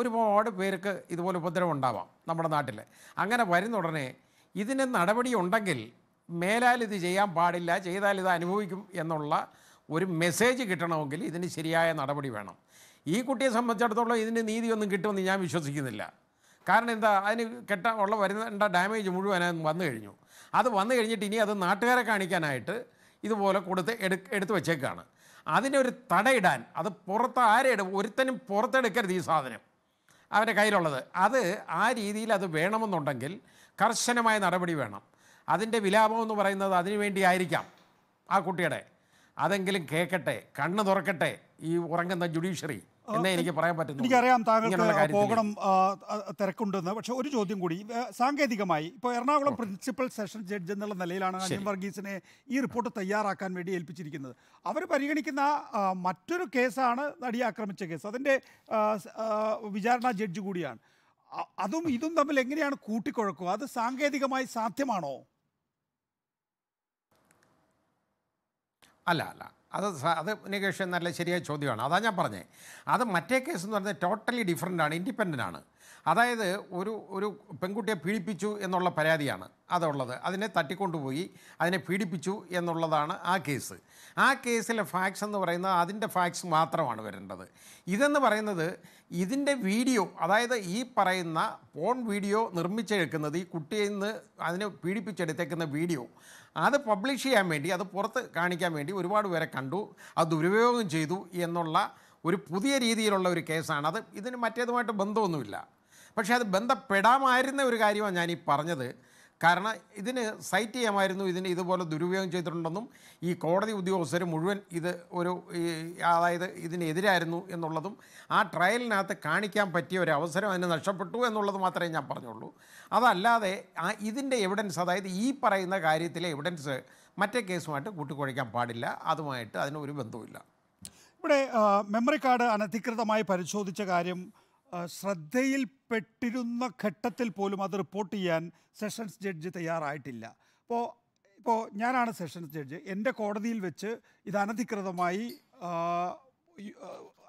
ഒരുപാട് പേർക്ക് ഇതുപോലെ ഉപദ്രവം ഉണ്ടാവാം നമ്മുടെ നാട്ടിൽ അങ്ങനെ വരുന്ന ഉടനെ ഇതിന് നടപടി ഉണ്ടെങ്കിൽ മേലാൽ ഇത് ചെയ്യാൻ പാടില്ല ചെയ്താൽ ഇത് അനുഭവിക്കും എന്നുള്ള ഒരു മെസ്സേജ് കിട്ടണമെങ്കിൽ ഇതിന് ശരിയായ നടപടി വേണം ഈ കുട്ടിയെ സംബന്ധിച്ചിടത്തോളം ഇതിന് നീതിയൊന്നും കിട്ടുമെന്ന് ഞാൻ വിശ്വസിക്കുന്നില്ല കാരണം എന്താ അതിന് കെട്ട ഉള്ള വരുന്ന ഡാമേജ് മുഴുവൻ വന്നു കഴിഞ്ഞു അത് വന്നു കഴിഞ്ഞിട്ട് ഇനി അത് നാട്ടുകാരെ കാണിക്കാനായിട്ട് ഇതുപോലെ കൊടുത്ത് എടു എടുത്തു വെച്ചേക്കാണ് അതിനൊരു തടയിടാൻ അത് പുറത്ത് ആരെടുക്കും ഒരുത്തനും പുറത്തെടുക്കരുത് ഈ സാധനം അവൻ്റെ കയ്യിലുള്ളത് അത് ആ രീതിയിൽ അത് വേണമെന്നുണ്ടെങ്കിൽ കർശനമായ നടപടി വേണം അതിൻ്റെ വിലാപം എന്ന് പറയുന്നത് അതിനുവേണ്ടി ആയിരിക്കാം ആ കുട്ടിയുടെ അതെങ്കിലും കേൾക്കട്ടെ കണ്ണ് തുറക്കട്ടെ ഈ ഉറങ്ങുന്ന ജുഡീഷ്യറി എന്നെ എനിക്ക് പറയാൻ പറ്റുന്നു എനിക്കറിയാം താങ്കൾക്ക് പോകണം തിരക്കുണ്ടെന്ന് പക്ഷെ ഒരു ചോദ്യം കൂടി സാങ്കേതികമായി ഇപ്പോൾ എറണാകുളം പ്രിൻസിപ്പൽ സെഷൻ ജഡ്ജ് എന്നുള്ള നിലയിലാണ് അനിയം വർഗീസിനെ ഈ റിപ്പോർട്ട് തയ്യാറാക്കാൻ വേണ്ടി ഏൽപ്പിച്ചിരിക്കുന്നത് അവർ പരിഗണിക്കുന്ന മറ്റൊരു കേസാണ് നടി ആക്രമിച്ച കേസ് അതിൻ്റെ വിചാരണ ജഡ്ജ് കൂടിയാണ് അതും ഇതും തമ്മിൽ എങ്ങനെയാണ് കൂട്ടിക്കുഴക്കുക അത് സാങ്കേതികമായി സാധ്യമാണോ അല്ല അല്ല അത് അത് നികേഷൻ നല്ല ശരിയായ ചോദ്യമാണ് അതാ ഞാൻ പറഞ്ഞത് അത് മറ്റേ കേസ് എന്ന് പറഞ്ഞാൽ ടോട്ടലി ഡിഫറെൻ്റ് ആണ് ഇൻഡിപെൻഡൻ്റ് ആണ് അതായത് ഒരു ഒരു പെൺകുട്ടിയെ പീഡിപ്പിച്ചു എന്നുള്ള പരാതിയാണ് അതുള്ളത് അതിനെ തട്ടിക്കൊണ്ടുപോയി അതിനെ പീഡിപ്പിച്ചു എന്നുള്ളതാണ് ആ കേസ് ആ കേസിലെ ഫാക്സ് എന്ന് പറയുന്നത് അതിൻ്റെ ഫാക്സ് മാത്രമാണ് വരേണ്ടത് ഇതെന്ന് പറയുന്നത് ഇതിൻ്റെ വീഡിയോ അതായത് ഈ പറയുന്ന ഫോൺ വീഡിയോ നിർമ്മിച്ചെടുക്കുന്നത് ഈ കുട്ടിയിൽ നിന്ന് അതിനെ പീഡിപ്പിച്ചെടുത്തേക്കുന്ന വീഡിയോ അത് പബ്ലിഷ് ചെയ്യാൻ വേണ്ടി അത് പുറത്ത് കാണിക്കാൻ വേണ്ടി ഒരുപാട് പേരെ കണ്ടു അത് ദുരുപയോഗം ചെയ്തു എന്നുള്ള ഒരു പുതിയ രീതിയിലുള്ള ഒരു കേസാണ് അത് ഇതിന് മറ്റേതുമായിട്ട് ബന്ധമൊന്നുമില്ല പക്ഷേ അത് ബന്ധപ്പെടാമായിരുന്ന ഒരു കാര്യമാണ് ഞാൻ ഈ പറഞ്ഞത് കാരണം ഇതിന് സൈറ്റ് ചെയ്യാമായിരുന്നു ഇതിന് ഇതുപോലെ ദുരുപയോഗം ചെയ്തിട്ടുണ്ടെന്നും ഈ കോടതി ഉദ്യോഗസ്ഥർ മുഴുവൻ ഇത് ഒരു അതായത് ഇതിനെതിരായിരുന്നു എന്നുള്ളതും ആ ട്രയലിനകത്ത് കാണിക്കാൻ പറ്റിയ ഒരു അവസരം അതിന് നഷ്ടപ്പെട്ടു എന്നുള്ളത് മാത്രമേ ഞാൻ പറഞ്ഞുള്ളൂ അതല്ലാതെ ആ ഇതിൻ്റെ എവിഡൻസ് അതായത് ഈ പറയുന്ന കാര്യത്തിലെ എവിഡൻസ് മറ്റേ കേസുമായിട്ട് കൂട്ടിക്കുഴയ്ക്കാൻ പാടില്ല അതുമായിട്ട് അതിന് ഒരു ബന്ധവുമില്ല ഇവിടെ മെമ്മറി കാർഡ് അനധികൃതമായി പരിശോധിച്ച കാര്യം ശ്രദ്ധയിൽപ്പെട്ടിരുന്ന ഘട്ടത്തിൽ പോലും അത് റിപ്പോർട്ട് ചെയ്യാൻ സെഷൻസ് ജഡ്ജ് തയ്യാറായിട്ടില്ല അപ്പോൾ ഇപ്പോൾ ഞാനാണ് സെഷൻസ് ജഡ്ജ് എൻ്റെ കോടതിയിൽ വെച്ച് ഇത് അനധികൃതമായി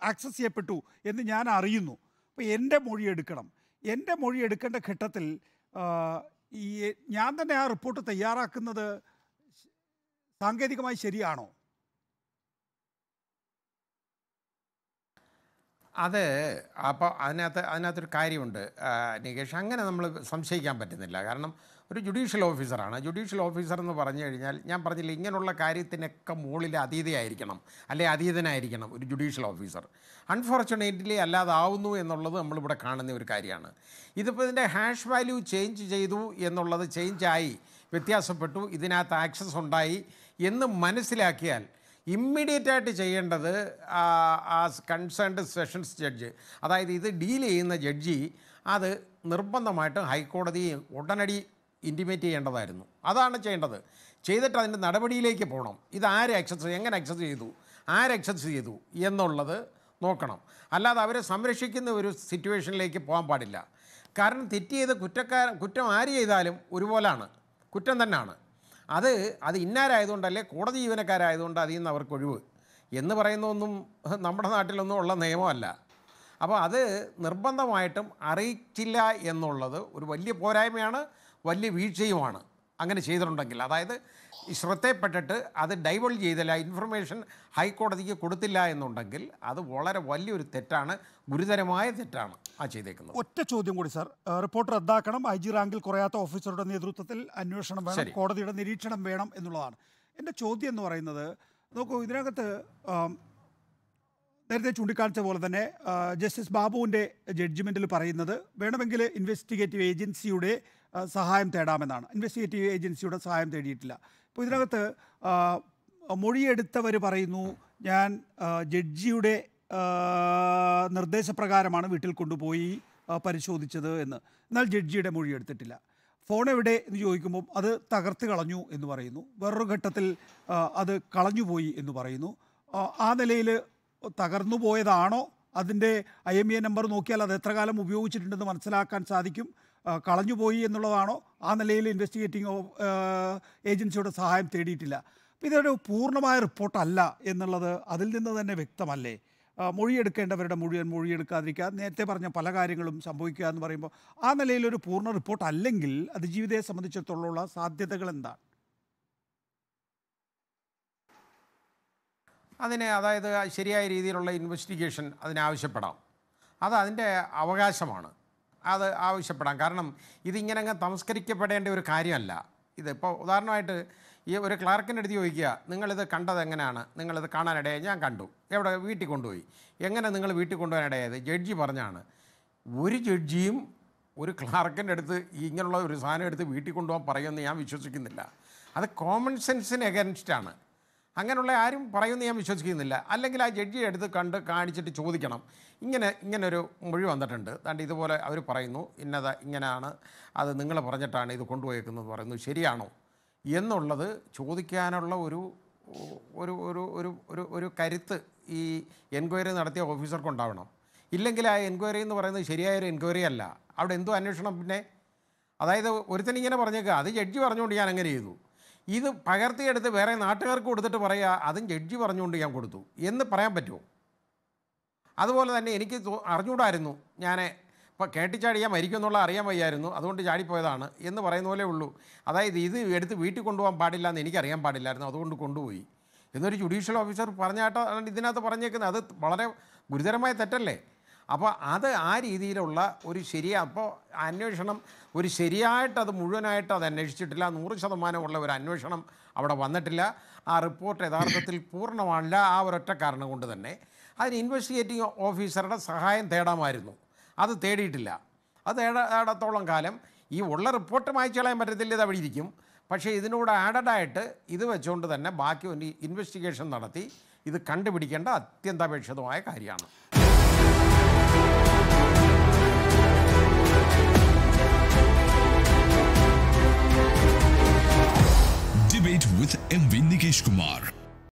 ആക്സസ് ചെയ്യപ്പെട്ടു എന്ന് ഞാൻ അറിയുന്നു അപ്പോൾ എൻ്റെ മൊഴി എടുക്കണം എൻ്റെ മൊഴി എടുക്കേണ്ട ഘട്ടത്തിൽ ഈ ഞാൻ തന്നെ ആ റിപ്പോർട്ട് തയ്യാറാക്കുന്നത് സാങ്കേതികമായി ശരിയാണോ അത് അപ്പോൾ അതിനകത്ത് അതിനകത്തൊരു കാര്യമുണ്ട് നികേഷ് അങ്ങനെ നമ്മൾ സംശയിക്കാൻ പറ്റുന്നില്ല കാരണം ഒരു ജുഡീഷ്യൽ ഓഫീസറാണ് ജുഡീഷ്യൽ ഓഫീസർ എന്ന് പറഞ്ഞു കഴിഞ്ഞാൽ ഞാൻ പറഞ്ഞില്ല ഇങ്ങനെയുള്ള കാര്യത്തിനൊക്കെ മുകളിൽ അതീതയായിരിക്കണം അല്ലെ അതീതനായിരിക്കണം ഒരു ജുഡീഷ്യൽ ഓഫീസർ അൺഫോർച്ചുനേറ്റ്ലി അല്ലാതാവുന്നു എന്നുള്ളത് നമ്മളിവിടെ കാണുന്ന ഒരു കാര്യമാണ് ഇതിപ്പോൾ ഇതിൻ്റെ ഹാഷ് വാല്യൂ ചേഞ്ച് ചെയ്തു എന്നുള്ളത് ചേഞ്ചായി വ്യത്യാസപ്പെട്ടു ഇതിനകത്ത് ആക്സസ് ഉണ്ടായി എന്ന് മനസ്സിലാക്കിയാൽ ഇമ്മീഡിയറ്റ് ആയിട്ട് ചെയ്യേണ്ടത് ആ കൺസേൺഡ് സെഷൻസ് ജഡ്ജ് അതായത് ഇത് ഡീൽ ചെയ്യുന്ന ജഡ്ജി അത് നിർബന്ധമായിട്ടും ഹൈക്കോടതി ഉടനടി ഇൻറ്റിമേറ്റ് ചെയ്യേണ്ടതായിരുന്നു അതാണ് ചെയ്യേണ്ടത് ചെയ്തിട്ട് അതിൻ്റെ നടപടിയിലേക്ക് പോകണം ഇത് ആര് എക്സസ് എങ്ങനെ ആക്സസ് ചെയ്തു ആര് ആക്സസ് ചെയ്തു എന്നുള്ളത് നോക്കണം അല്ലാതെ അവരെ സംരക്ഷിക്കുന്ന ഒരു സിറ്റുവേഷനിലേക്ക് പോകാൻ പാടില്ല കാരണം തെറ്റ് ചെയ്ത കുറ്റക്കാർ കുറ്റം ആര് ചെയ്താലും ഒരുപോലാണ് കുറ്റം തന്നെയാണ് അത് അത് ഇന്നാരായതുകൊണ്ടല്ലേ കോടതി ജീവനക്കാരായതുകൊണ്ട് അതിൽ നിന്ന് അവർക്ക് ഒഴിവ് എന്ന് പറയുന്നൊന്നും നമ്മുടെ നാട്ടിലൊന്നും ഉള്ള നിയമമല്ല അപ്പോൾ അത് നിർബന്ധമായിട്ടും അറിയിച്ചില്ല എന്നുള്ളത് ഒരു വലിയ പോരായ്മയാണ് വലിയ വീഴ്ചയുമാണ് അങ്ങനെ ചെയ്തിട്ടുണ്ടെങ്കിൽ അതായത് ശ്രദ്ധയപ്പെട്ടിട്ട് അത് ഡൈവേൾട്ട് ചെയ്തില്ല ഇൻഫർമേഷൻ ഹൈക്കോടതിക്ക് കൊടുത്തില്ല എന്നുണ്ടെങ്കിൽ അത് വളരെ വലിയൊരു തെറ്റാണ് ഗുരുതരമായ തെറ്റാണ് ആ ചെയ്തേക്കുന്നത് ഒറ്റ ചോദ്യം കൂടി സാർ റിപ്പോർട്ട് റദ്ദാക്കണം ഐ ജി റാങ്കിൽ കുറയാത്ത ഓഫീസറുടെ നേതൃത്വത്തിൽ അന്വേഷണം വേണം കോടതിയുടെ നിരീക്ഷണം വേണം എന്നുള്ളതാണ് എൻ്റെ ചോദ്യം എന്ന് പറയുന്നത് നോക്കൂ ഇതിനകത്ത് നേരത്തെ ചൂണ്ടിക്കാണിച്ച പോലെ തന്നെ ജസ്റ്റിസ് ബാബുവിൻ്റെ ജഡ്ജ്മെൻറ്റിൽ പറയുന്നത് വേണമെങ്കിൽ ഇൻവെസ്റ്റിഗേറ്റീവ് ഏജൻസിയുടെ സഹായം തേടാമെന്നാണ് ഇൻവെസ്റ്റിഗേറ്റീവ് ഏജൻസിയുടെ സഹായം തേടിയിട്ടില്ല ഇപ്പോൾ ഇതിനകത്ത് മൊഴിയെടുത്തവർ പറയുന്നു ഞാൻ ജഡ്ജിയുടെ നിർദ്ദേശപ്രകാരമാണ് വീട്ടിൽ കൊണ്ടുപോയി പരിശോധിച്ചത് എന്ന് എന്നാൽ ജഡ്ജിയുടെ മൊഴി എടുത്തിട്ടില്ല ഫോൺ എവിടെ എന്ന് ചോദിക്കുമ്പോൾ അത് തകർത്ത് കളഞ്ഞു എന്ന് പറയുന്നു വേറൊരു ഘട്ടത്തിൽ അത് കളഞ്ഞുപോയി എന്ന് പറയുന്നു ആ നിലയിൽ തകർന്നു പോയതാണോ അതിൻ്റെ ഐ എം എ നമ്പർ നോക്കിയാൽ അത് എത്ര കാലം ഉപയോഗിച്ചിട്ടുണ്ടെന്ന് മനസ്സിലാക്കാൻ സാധിക്കും കളഞ്ഞുപോയി എന്നുള്ളതാണോ ആ നിലയിൽ ഇൻവെസ്റ്റിഗേറ്റിംഗ് ഏജൻസിയുടെ സഹായം തേടിയിട്ടില്ല അപ്പോൾ ഇതൊരു പൂർണ്ണമായ റിപ്പോർട്ടല്ല എന്നുള്ളത് അതിൽ നിന്ന് തന്നെ വ്യക്തമല്ലേ മൊഴിയെടുക്കേണ്ടവരുടെ മുഴുവൻ മൊഴിയെടുക്കാതിരിക്കുക നേരത്തെ പറഞ്ഞ പല കാര്യങ്ങളും സംഭവിക്കുക എന്ന് പറയുമ്പോൾ ആ നിലയിൽ ഒരു പൂർണ്ണ റിപ്പോർട്ട് അല്ലെങ്കിൽ അതിജീവിതയെ സംബന്ധിച്ചിടത്തോളമുള്ള സാധ്യതകൾ എന്താണ് അതിനെ അതായത് ശരിയായ രീതിയിലുള്ള ഇൻവെസ്റ്റിഗേഷൻ അതിനാവശ്യപ്പെടാം അത് അതിൻ്റെ അവകാശമാണ് അത് ആവശ്യപ്പെടാം കാരണം ഇതിങ്ങനെ അങ്ങ് തമസ്കരിക്കപ്പെടേണ്ട ഒരു കാര്യമല്ല ഇതിപ്പോൾ ഉദാഹരണമായിട്ട് ഈ ഒരു ക്ലാർക്കിൻ്റെ അടുത്ത് ചോദിക്കുക നിങ്ങളിത് കണ്ടത് എങ്ങനെയാണ് നിങ്ങളിത് കാണാനിടയായി ഞാൻ കണ്ടു എവിടെ വീട്ടിൽ കൊണ്ടുപോയി എങ്ങനെ നിങ്ങൾ വീട്ടിൽ കൊണ്ടുപോകാനിടയായത് ജഡ്ജി പറഞ്ഞാണ് ഒരു ജഡ്ജിയും ഒരു ക്ലാർക്കിൻ്റെ അടുത്ത് ഇങ്ങനെയുള്ള ഒരു സാധനം എടുത്ത് വീട്ടിൽ കൊണ്ടുപോകാൻ പറയുമെന്ന് ഞാൻ വിശ്വസിക്കുന്നില്ല അത് കോമൺ സെൻസിന് എഗൻസ്റ്റാണ് അങ്ങനെയുള്ള ആരും പറയുമെന്ന് ഞാൻ വിശ്വസിക്കുന്നില്ല അല്ലെങ്കിൽ ആ ജഡ്ജി എടുത്ത് കണ്ട് കാണിച്ചിട്ട് ചോദിക്കണം ഇങ്ങനെ ഇങ്ങനൊരു മൊഴി വന്നിട്ടുണ്ട് അതുകൊണ്ട് ഇതുപോലെ അവർ പറയുന്നു ഇന്നത ഇങ്ങനെയാണ് അത് നിങ്ങൾ പറഞ്ഞിട്ടാണ് ഇത് കൊണ്ടുപോയേക്കുന്നത് പറയുന്നു ശരിയാണോ എന്നുള്ളത് ചോദിക്കാനുള്ള ഒരു ഒരു ഒരു ഒരു ഒരു ഒരു കരുത്ത് ഈ എൻക്വയറി നടത്തിയ ഓഫീസർക്ക് ഉണ്ടാവണം ഇല്ലെങ്കിൽ ആ എൻക്വയറി എന്ന് പറയുന്നത് ശരിയായ ഒരു എൻക്വയറി അല്ല അവിടെ എന്തോ അന്വേഷണം പിന്നെ അതായത് ഒരുത്തൻ ഇങ്ങനെ പറഞ്ഞേക്കുക അത് ജഡ്ജി പറഞ്ഞുകൊണ്ട് ഞാൻ അങ്ങനെ ചെയ്തു ഇത് പകർത്തിയെടുത്ത് വേറെ നാട്ടുകാർക്ക് കൊടുത്തിട്ട് പറയുക അതും ജഡ്ജി പറഞ്ഞുകൊണ്ട് ഞാൻ കൊടുത്തു എന്ന് പറയാൻ പറ്റുമോ അതുപോലെ തന്നെ എനിക്ക് അറിഞ്ഞുകൂടായിരുന്നു ഞാൻ ഇപ്പം കേട്ടിച്ചാടി ഞാൻ എന്നുള്ള അറിയാൻ വയ്യായിരുന്നു അതുകൊണ്ട് ചാടിപ്പോയതാണ് എന്ന് പറയുന്ന പോലെ ഉള്ളൂ അതായത് ഇത് എടുത്ത് വീട്ടിൽ കൊണ്ടുപോകാൻ പാടില്ല എന്ന് എനിക്കറിയാൻ പാടില്ലായിരുന്നു അതുകൊണ്ട് കൊണ്ടുപോയി എന്നൊരു ജുഡീഷ്യൽ ഓഫീസർ പറഞ്ഞാട്ടാണ് ഇതിനകത്ത് പറഞ്ഞേക്കുന്നത് അത് വളരെ ഗുരുതരമായ തെറ്റല്ലേ അപ്പോൾ അത് ആ രീതിയിലുള്ള ഒരു ശരിയ അപ്പോൾ അന്വേഷണം ഒരു ശരിയായിട്ട് അത് മുഴുവനായിട്ട് അത് അന്വേഷിച്ചിട്ടില്ല നൂറ് ശതമാനമുള്ള ഒരു അന്വേഷണം അവിടെ വന്നിട്ടില്ല ആ റിപ്പോർട്ട് യഥാർത്ഥത്തിൽ പൂർണ്ണമാണില്ല ആ ഒരൊറ്റ കാരണം കൊണ്ട് തന്നെ അതിന് ഇൻവെസ്റ്റിഗേറ്റിംഗ് ഓഫീസറുടെ സഹായം തേടാമായിരുന്നു അത് തേടിയിട്ടില്ല അത് തേടാത്തോളം കാലം ഈ ഉള്ള റിപ്പോർട്ട് മായ്ച്ചു കളയാൻ പറ്റത്തില്ല ഇത് അവിടെ ഇരിക്കും പക്ഷേ ഇതിനോട് ആഡഡായിട്ട് ഇത് വെച്ചുകൊണ്ട് തന്നെ ബാക്കി ഒരു ഇൻവെസ്റ്റിഗേഷൻ നടത്തി ഇത് കണ്ടുപിടിക്കേണ്ട അത്യന്താപേക്ഷിതമായ കാര്യമാണ് with MV Nikesh Kumar.